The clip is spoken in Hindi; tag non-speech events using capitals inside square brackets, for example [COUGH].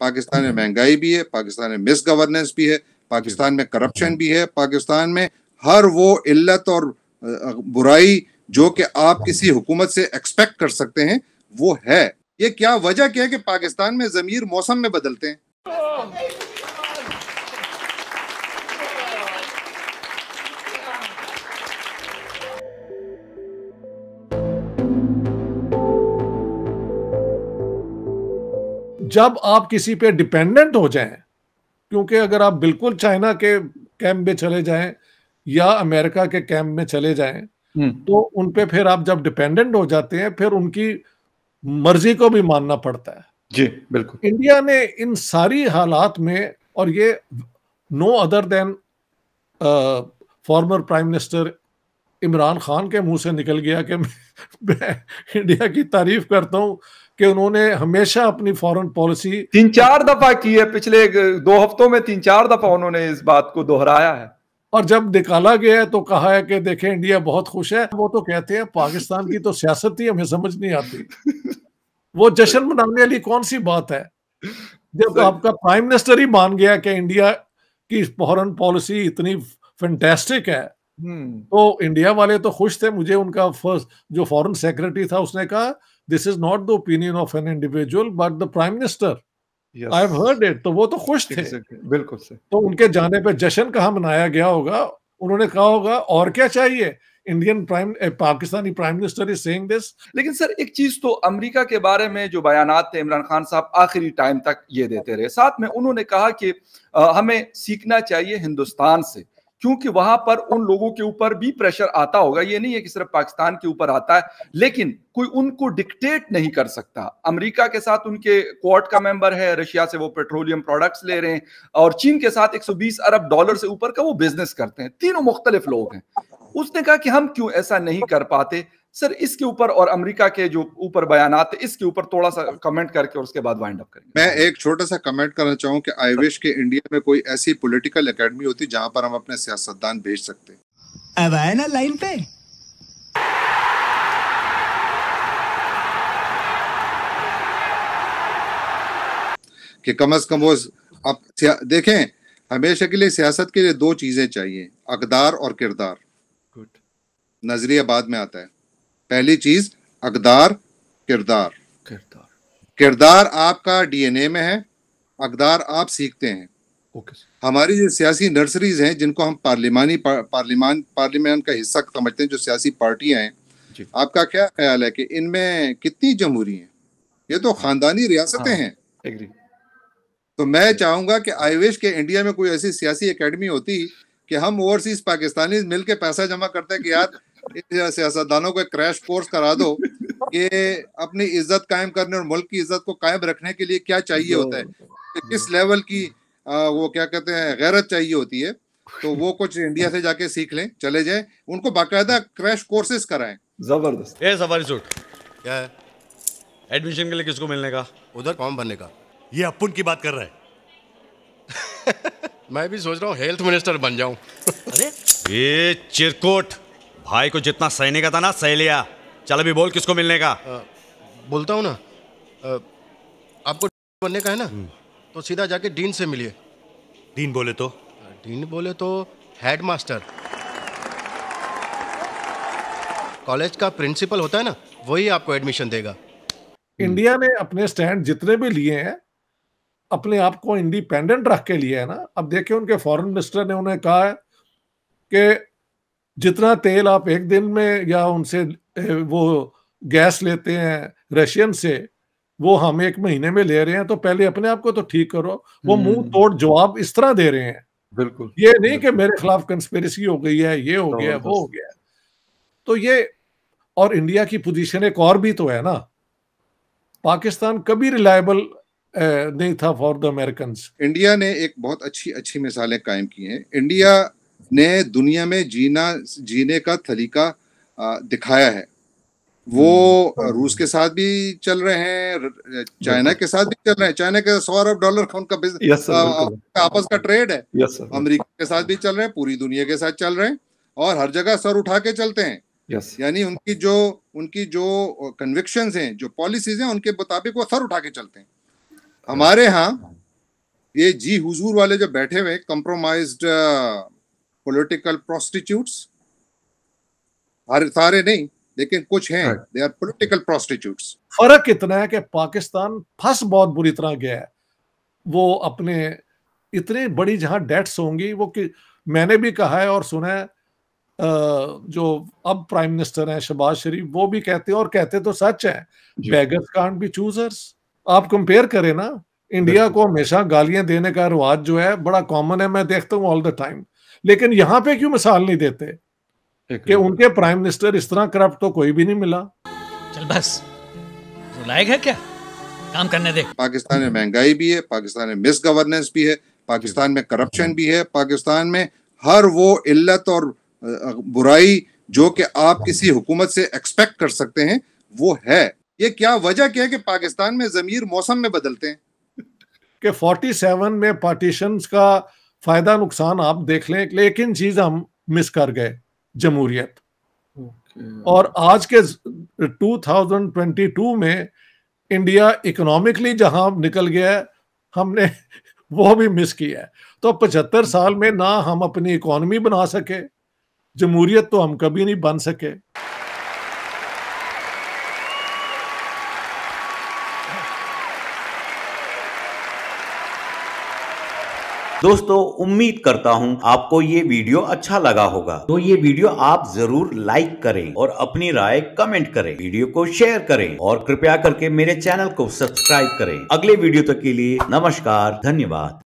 पाकिस्तान में हम्म। महंगाई भी है पाकिस्तान में मिस गवर्नेंस भी है पाकिस्तान में करप्शन भी है पाकिस्तान में हर वो इल्लत और बुराई जो कि आप किसी हुकूमत से एक्सपेक्ट कर सकते हैं वो है ये क्या वजह क्या है कि पाकिस्तान में ज़मीर मौसम में बदलते हैं जब आप किसी पे डिपेंडेंट हो जाएं क्योंकि अगर आप बिल्कुल चाइना के कैंप में चले जाएं या अमेरिका के कैंप में चले जाएं हम्म। तो उन पे फिर आप जब डिपेंडेंट हो जाते हैं फिर उनकी मर्जी को भी मानना पड़ता है जी बिल्कुल इंडिया ने इन सारी हालात में और ये no other than former prime minister Imran Khan के मुंह से निकल गया कि मैं, मैं इंडिया की तारीफ करता हूँ कि उन्होंने हमेशा अपनी फॉरेन पॉलिसी तीन चार दफा की है पिछले दो हफ्तों में तीन चार दफा उन्होंने इस बात को दोहराया है और जब निकाला गया है तो कहा है कि देखें इंडिया बहुत खुश है वो तो कहते हैं पाकिस्तान की तो सियासत ही हमें समझ नहीं आती वो जश्न मनाने वाली कौन सी बात है जब आपका प्राइम मिनिस्टर ही मान गया कि इंडिया की फॉरन पॉलिसी इतनी फैंटेस्टिक है हम्म। तो इंडिया वाले तो खुश थे मुझे उनका फर्स्ट जो फॉरेन सेक्रेटरी था उसने कहा this is not the opinion of an individual but the prime minister I have heard it तो वो तो खुश थे बिल्कुल से तो उनके जाने पे जश्न कहा मनाया गया होगा उन्होंने कहा होगा और क्या चाहिए Indian prime Pakistani prime minister is saying this लेकिन सर एक चीज तो अमेरिका के बारे में जो बयान थे इमरान खान साहब आखिरी टाइम तक ये देते रहे साथ में उन्होंने कहा कि हमें सीखना चाहिए हिंदुस्तान से क्योंकि वहां पर उन लोगों के ऊपर भी प्रेशर आता होगा ये नहीं है कि सिर्फ पाकिस्तान के ऊपर आता है लेकिन कोई उनको डिक्टेट नहीं कर सकता अमेरिका के साथ उनके क्वाड का मेंबर है रशिया से वो पेट्रोलियम प्रोडक्ट्स ले रहे हैं और चीन के साथ 120 अरब डॉलर से ऊपर का वो बिजनेस करते हैं तीनों मुख्तलिफ लोग हैं उसने कहा कि हम क्यों ऐसा नहीं कर पाते सर इसके ऊपर और अमेरिका के जो ऊपर बयान आते इसके ऊपर थोड़ा सा कमेंट करके और उसके बाद वाइंड अप करेंगे मैं एक छोटा सा कमेंट करना चाहूँ कि आई विश के इंडिया में कोई ऐसी पॉलिटिकल एकेडमी होती जहाँ पर हम अपने सियासतदान भेज सकते अब आए ना लाइन पे कि कम से कम वो अब देखें हमेशा के लिए सियासत के लिए दो चीजें चाहिए अकदार और किरदार नजरिया बाद में आता है पहली चीज अकदार किरदार किरदार किरदार आपका डीएनए में है अकदार आप सीखते हैं ओके हमारी जो सियासी नर्सरीज हैं जिनको हम पार्लिमानी पार्लिमान पार्लिमान का हिस्सा समझते हैं जो सियासी पार्टियां हैं आपका क्या ख्याल है कि इनमें कितनी जमहूरी है ये तो खानदानी रियासतें हाँ, हैं तो मैं चाहूंगा कि विश के इंडिया में कोई ऐसी सियासी एकेडमी होती कि हम ओवरसीज पाकिस्तानी मिलकर पैसा जमा करते कि यार सियासतदानों को एक क्रैश कोर्स करा दो कि अपनी इज्जत कायम करने और मुल्क की इज्जत को कायम रखने के लिए क्या चाहिए होता है कि किस लेवल की आ, वो क्या कहते हैं गैरत चाहिए होती है तो वो कुछ इंडिया से जाके सीख लें चले जाएं उनको बाकायदा क्रैश कोर्सेस कराएं जबरदस्त क्या है एडमिशन के लिए किसको मिलने का उधर फॉर्म भरने का ये अपुन की बात कर रहा है [LAUGHS] मैं भी सोच रहा हूँ हेल्थ मिनिस्टर बन जाऊं [LAUGHS] अरे ये चिरकोट भाई को जितना सहने का था ना सह लिया चल अभी बोल किसको मिलने का आ, बोलता हूँ ना आ, आपको [LAUGHS] बनने का है ना हम्म। तो सीधा जाके डीन से मिलिए डीन बोले तो डीन बोले तो हेड मास्टर कॉलेज का प्रिंसिपल होता है ना वही आपको एडमिशन देगा इंडिया ने अपने स्टैंड जितने भी लिए हैं अपने आप को इंडिपेंडेंट रख के लिए है ना अब देखिए उनके फॉरेन मिनिस्टर ने उन्हें कहा है कि जितना तेल आप एक दिन में या उनसे वो गैस लेते हैं रशियन से वो हम एक महीने में ले रहे हैं तो पहले अपने आप को तो ठीक करो वो मुंह हम्म। तोड़ जवाब इस तरह दे रहे हैं बिल्कुल ये नहीं कि मेरे खिलाफ कंस्पेरिसी हो गई है ये हो गया वो हो गया तो ये और इंडिया की पोजीशन एक और भी तो है ना पाकिस्तान कभी रिलायबल नहीं था फॉर द अमेरिकन इंडिया ने एक बहुत अच्छी अच्छी मिसालें कायम की हैं इंडिया ने दुनिया में जीना जीने का तरीका दिखाया है वो हम्म। रूस के साथ भी चल रहे हैं चाइना के साथ भी चल रहे हैं चाइना के सौ अरब डॉलर का उनका बिजनेस आपस का ट्रेड है अमेरिका के साथ भी चल रहे हैं पूरी दुनिया के साथ चल रहे हैं और हर जगह सर उठा के चलते हैं यानी उनकी जो उनकी जो कन्विक्शन हैं जो पॉलिसीज हैं उनके मुताबिक वो सर उठा के चलते हैं हमारे यहाँ ये जी हुजूर वाले जो बैठे हुए कम्प्रोमाइज पॉलिटिकल प्रोस्टिट्यूट्स हर सारे नहीं लेकिन कुछ हैं दे आर पॉलिटिकल प्रोस्टिट्यूट्स फर्क इतना है कि पाकिस्तान फंस बहुत बुरी तरह गया है वो अपने इतनी बड़ी जहां डेट्स होंगी वो कि मैंने भी कहा है और सुना है जो अब प्राइम मिनिस्टर हैं शहबाज शरीफ वो भी कहते हैं और कहते तो सच है बैगर्स कांट बी चूजर्स आप कंपेयर करें ना इंडिया को हमेशा गालियां देने का रिवाज जो है बड़ा कॉमन है मैं देखता हूँ ऑल द टाइम लेकिन यहाँ पे क्यों मिसाल नहीं देते कि उनके प्राइम मिनिस्टर इस तरह करप्ट तो कोई भी नहीं मिला चल बस लायक है क्या काम करने दे पाकिस्तान में महंगाई भी है पाकिस्तान में मिस गवर्नेंस भी है पाकिस्तान में करप्शन भी है पाकिस्तान में हर वो इल्लत और बुराई जो कि आप किसी हुकूमत से एक्सपेक्ट कर सकते हैं वो है ये क्या वजह क्या है कि पाकिस्तान में जमीर मौसम में बदलते हैं कि 47 में पार्टीशन का फायदा नुकसान आप देख लें लेकिन चीज हम मिस कर गए जमहूरियत और आज के 2022 में इंडिया इकोनॉमिकली जहां निकल गया है हमने [LAUGHS] वो भी मिस किया है तो पचहत्तर साल में ना हम अपनी इकोनॉमी बना सके जमहूरियत तो हम कभी नहीं बन सके दोस्तों उम्मीद करता हूँ आपको ये वीडियो अच्छा लगा होगा तो ये वीडियो आप जरूर लाइक करें और अपनी राय कमेंट करें वीडियो को शेयर करें और कृपया करके मेरे चैनल को सब्सक्राइब करें अगले वीडियो तक के लिए नमस्कार धन्यवाद